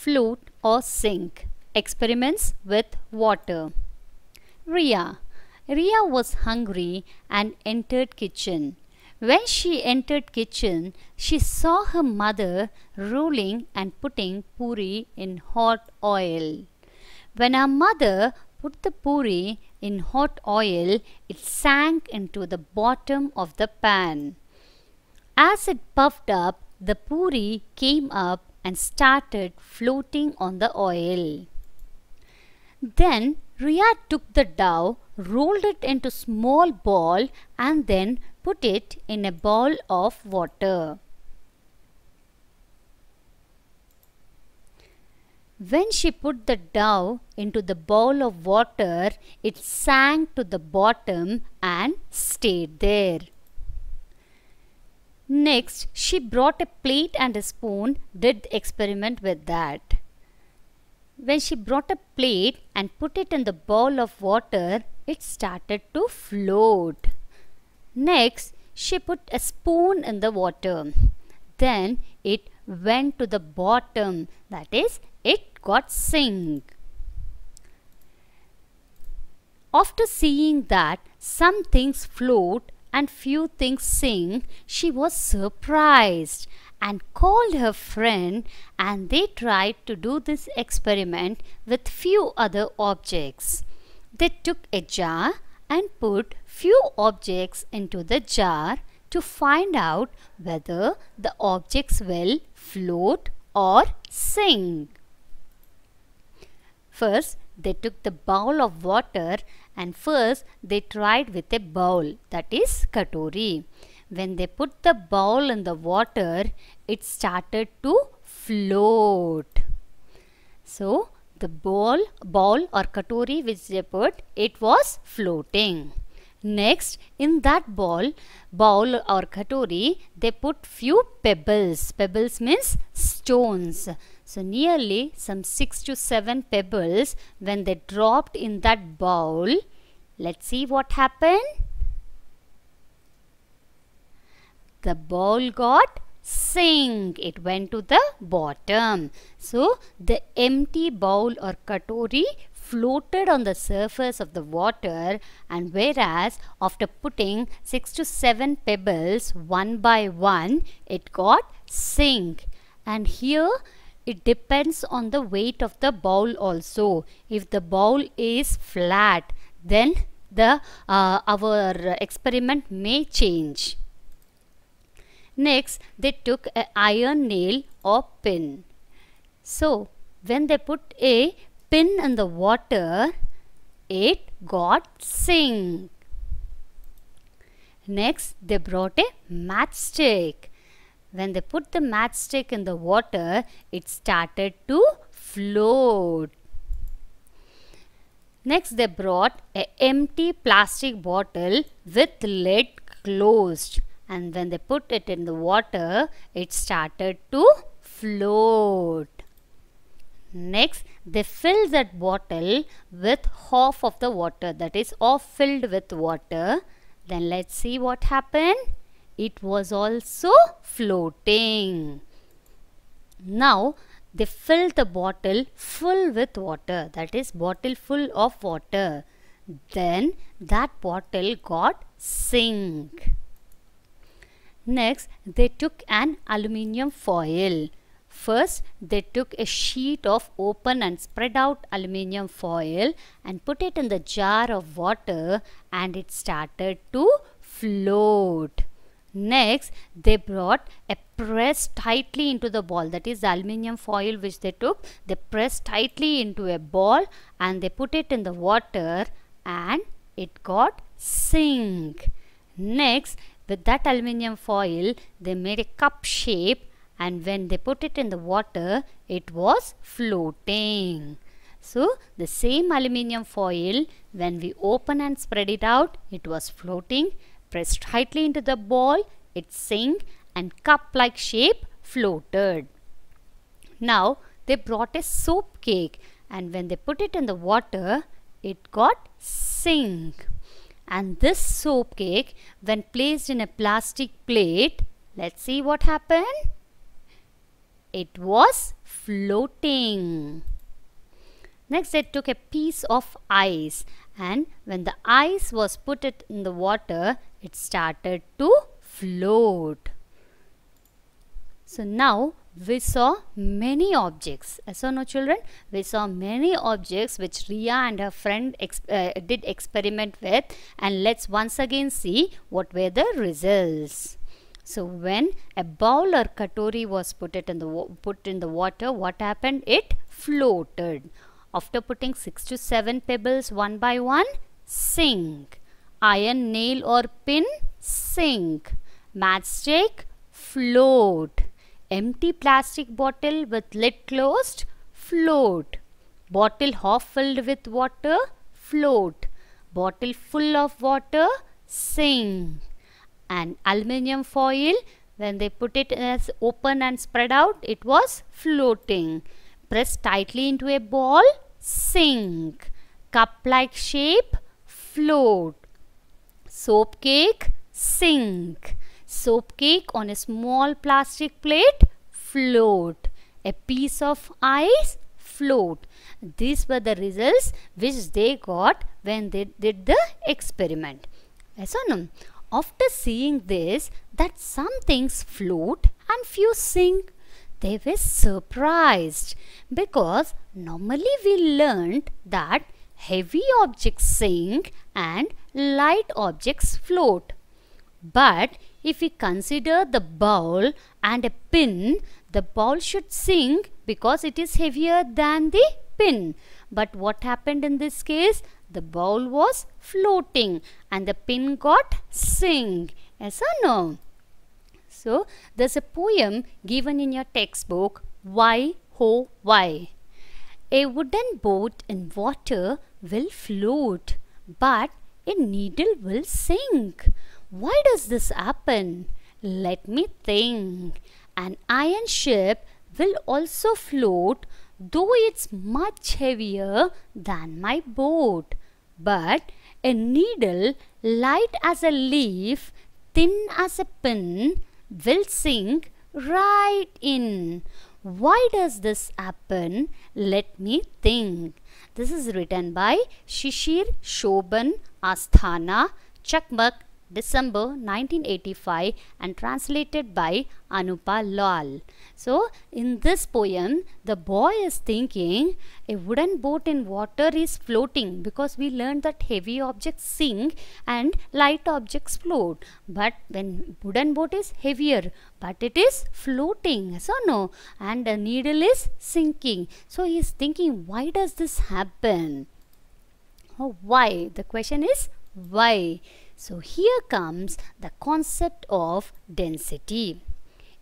Float or sink. Experiments with water. Ria. Ria was hungry and entered kitchen. When she entered kitchen, she saw her mother rolling and putting puri in hot oil. When her mother put the puri in hot oil, it sank into the bottom of the pan. As it puffed up, the puri came up and started floating on the oil. Then Ria took the dough, rolled it into small ball and then put it in a bowl of water. When she put the dough into the bowl of water, it sank to the bottom and stayed there. Next, she brought a plate and a spoon, did the experiment with that. When she brought a plate and put it in the bowl of water, it started to float. Next, she put a spoon in the water. Then it went to the bottom, that is, it got sink. After seeing that some things float and few things sink. she was surprised and called her friend and they tried to do this experiment with few other objects. They took a jar and put few objects into the jar to find out whether the objects will float or sink. First, they took the bowl of water and first they tried with a bowl that is katori. When they put the bowl in the water it started to float. So the bowl, bowl or katori which they put it was floating. Next, in that ball, bowl or katori, they put few pebbles. Pebbles means stones. So nearly some 6 to 7 pebbles when they dropped in that bowl. Let's see what happened. The bowl got sink. It went to the bottom. So the empty bowl or katori floated on the surface of the water and whereas after putting 6 to 7 pebbles one by one it got sink and here it depends on the weight of the bowl also if the bowl is flat then the uh, our experiment may change next they took an iron nail or pin so when they put a pin in the water it got sink next they brought a matchstick when they put the matchstick in the water, it started to float. Next, they brought a empty plastic bottle with lid closed. And when they put it in the water, it started to float. Next, they fill that bottle with half of the water, that is, half filled with water. Then let's see what happened it was also floating. Now they filled the bottle full with water that is bottle full of water. Then that bottle got sink. Next they took an aluminium foil. First they took a sheet of open and spread out aluminium foil and put it in the jar of water and it started to float. Next, they brought a press tightly into the ball. That is aluminium foil which they took. They pressed tightly into a ball and they put it in the water and it got sink. Next, with that aluminium foil, they made a cup shape and when they put it in the water, it was floating. So, the same aluminium foil, when we open and spread it out, it was floating pressed tightly into the ball, it sank and cup-like shape floated. Now they brought a soap cake and when they put it in the water, it got sink. And this soap cake, when placed in a plastic plate, let's see what happened. It was floating. Next, they took a piece of ice and when the ice was put in the water, it started to float. So now we saw many objects. so no children, we saw many objects which Ria and her friend exp uh, did experiment with and let's once again see what were the results. So when a bowl or katori was put it in the put in the water, what happened? It floated. After putting 6 to 7 pebbles one by one, sink iron nail or pin sink matchstick float empty plastic bottle with lid closed float bottle half filled with water float bottle full of water sink and aluminium foil when they put it as open and spread out it was floating Press tightly into a ball sink cup like shape float soap cake sink. Soap cake on a small plastic plate float. A piece of ice float. These were the results which they got when they did the experiment. Yes or no? After seeing this, that some things float and few sink, they were surprised because normally we learned that heavy objects sink and light objects float. But if we consider the bowl and a pin, the bowl should sink because it is heavier than the pin. But what happened in this case? The bowl was floating and the pin got sink. Yes or no? So, there's a poem given in your textbook, Why Ho Why. A wooden boat in water will float, but a needle will sink. Why does this happen? Let me think. An iron ship will also float though it's much heavier than my boat. But a needle light as a leaf, thin as a pin will sink right in. Why does this happen? Let me think. This is written by Shishir Shoban Asthana Chakmak December 1985 and translated by Anupa Lal. So in this poem the boy is thinking a wooden boat in water is floating because we learned that heavy objects sink and light objects float but when wooden boat is heavier but it is floating so no and the needle is sinking so he is thinking why does this happen oh why the question is why so here comes the concept of density.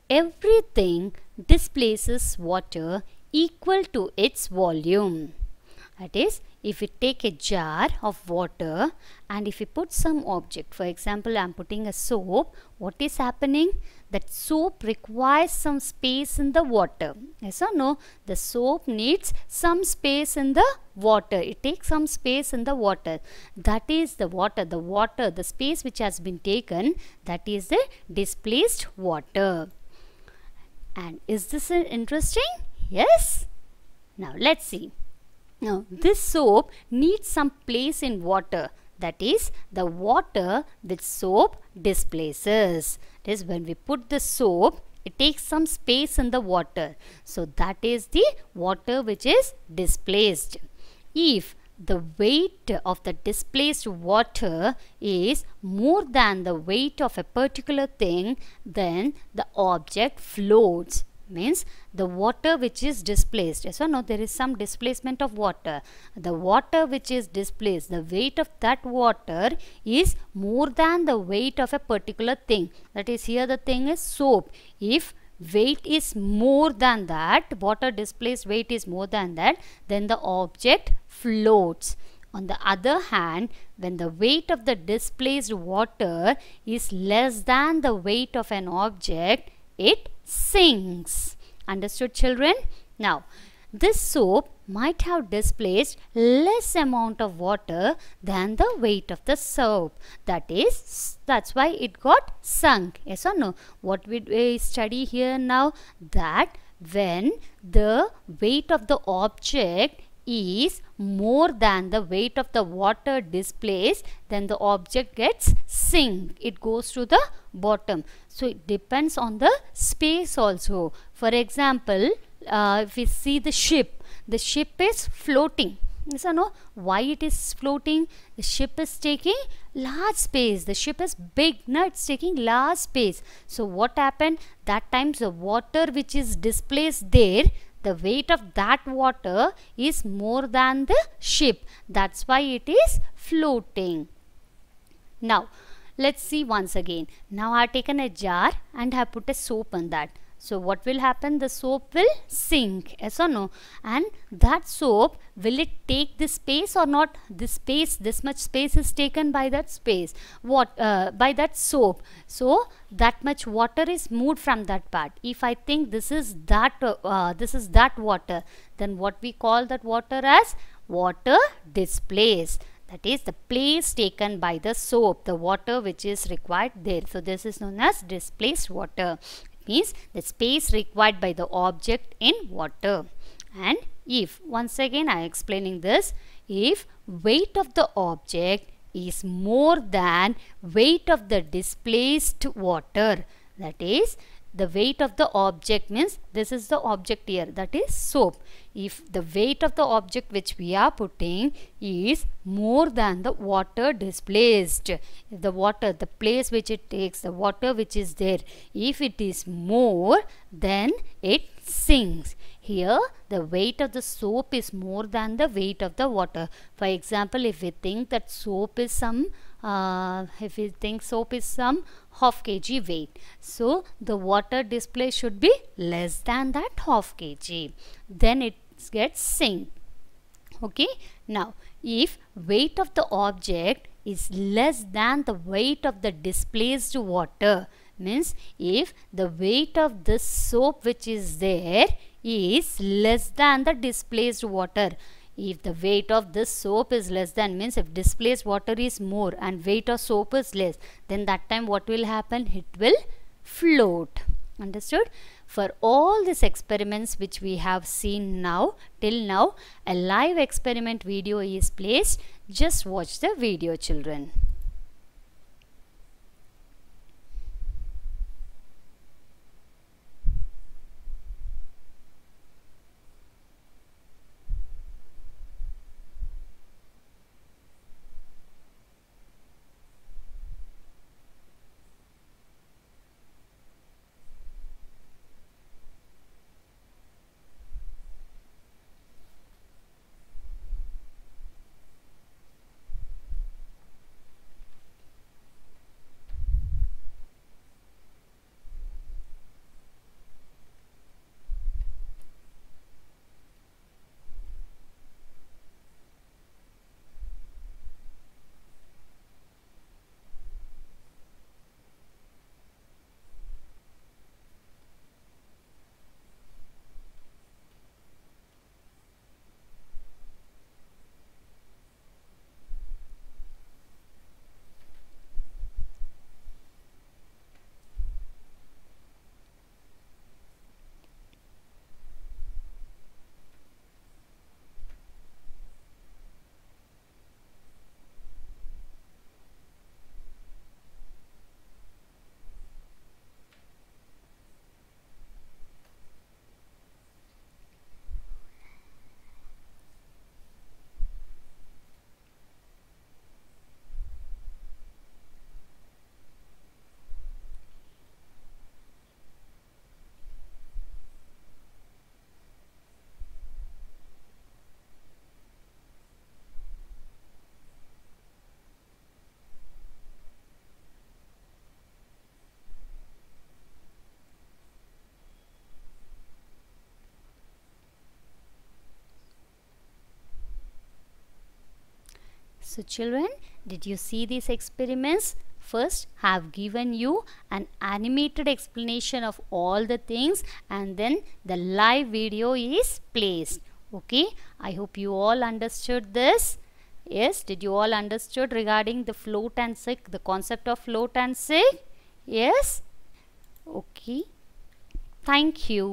Everything displaces water equal to its volume. That is, if we take a jar of water and if we put some object, for example, I am putting a soap, what is happening? that soap requires some space in the water. Yes or no? The soap needs some space in the water. It takes some space in the water. That is the water, the water, the space which has been taken, that is the displaced water. And is this interesting? Yes. Now let's see. Now this soap needs some place in water that is the water which soap displaces. It is when we put the soap it takes some space in the water. So that is the water which is displaced. If the weight of the displaced water is more than the weight of a particular thing, then the object floats means the water which is displaced yes or no there is some displacement of water the water which is displaced the weight of that water is more than the weight of a particular thing that is here the thing is soap if weight is more than that water displaced weight is more than that then the object floats on the other hand, when the weight of the displaced water is less than the weight of an object, it sinks. Understood children? Now, this soap might have displaced less amount of water than the weight of the soap. That is, that's why it got sunk. Yes or no? What we study here now? That when the weight of the object is more than the weight of the water displaced then the object gets sink it goes to the bottom so it depends on the space also for example uh, if we see the ship the ship is floating yes or no why it is floating the ship is taking large space the ship is big now it's taking large space so what happened that times the water which is displaced there the weight of that water is more than the ship. That's why it is floating. Now, let's see once again. Now I have taken a jar and I have put a soap on that. So what will happen? The soap will sink, yes or no? And that soap, will it take this space or not? This space, this much space is taken by that space, what, uh, by that soap. So that much water is moved from that part. If I think this is that, uh, uh, this is that water, then what we call that water as water displaced that is the place taken by the soap the water which is required there so this is known as displaced water means the space required by the object in water. And if, once again I am explaining this, if weight of the object is more than weight of the displaced water, that is the weight of the object means this is the object here that is soap if the weight of the object which we are putting is more than the water displaced the water the place which it takes the water which is there if it is more then it sinks here the weight of the soap is more than the weight of the water for example if we think that soap is some uh, if we think soap is some half kg weight so the water display should be less than that half kg then it gets sink okay now if weight of the object is less than the weight of the displaced water means if the weight of this soap which is there is less than the displaced water if the weight of this soap is less than means if displaced water is more and weight of soap is less then that time what will happen it will float understood for all these experiments which we have seen now till now a live experiment video is placed just watch the video children So children, did you see these experiments? First, have given you an animated explanation of all the things and then the live video is placed. Okay, I hope you all understood this. Yes, did you all understood regarding the float and sink, the concept of float and sink? Yes? Okay. Thank you.